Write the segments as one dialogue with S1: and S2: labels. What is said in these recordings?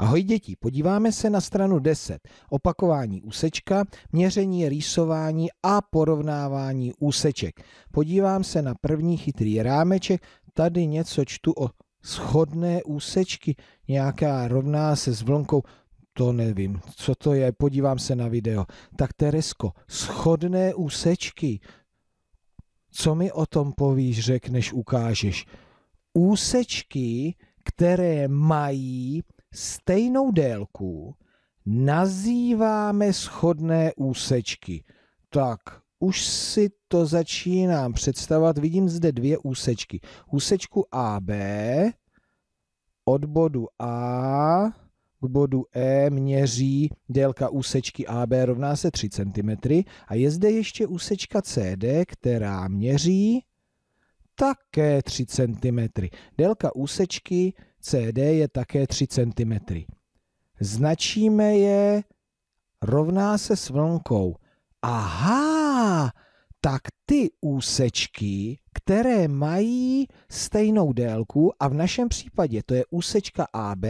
S1: Ahoj děti, podíváme se na stranu 10. Opakování úsečka, měření, rýsování a porovnávání úseček. Podívám se na první chytrý rámeček, tady něco čtu o schodné úsečky, nějaká rovná se s vlnkou, to nevím, co to je, podívám se na video. Tak Teresko, schodné úsečky, co mi o tom povíš, řekneš, ukážeš. Úsečky, které mají stejnou délku nazýváme schodné úsečky. Tak už si to začínám představovat. Vidím zde dvě úsečky. Úsečku AB od bodu A k bodu E měří délka úsečky AB rovná se 3 cm a je zde ještě úsečka CD, která měří také 3 cm. Délka úsečky CD je také 3 cm. Značíme je rovná se s vlnkou. Aha, tak ty úsečky, které mají stejnou délku, a v našem případě to je úsečka AB,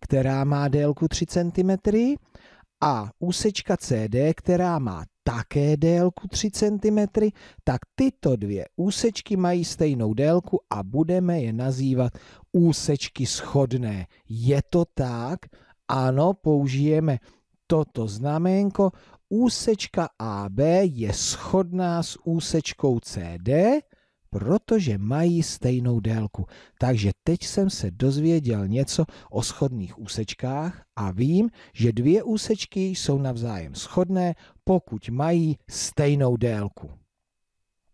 S1: která má délku 3 cm, a úsečka CD, která má také délku 3 cm, tak tyto dvě úsečky mají stejnou délku a budeme je nazývat úsečky schodné. Je to tak? Ano, použijeme toto znaménko. Úsečka AB je schodná s úsečkou CD protože mají stejnou délku. Takže teď jsem se dozvěděl něco o schodných úsečkách a vím, že dvě úsečky jsou navzájem schodné, pokud mají stejnou délku.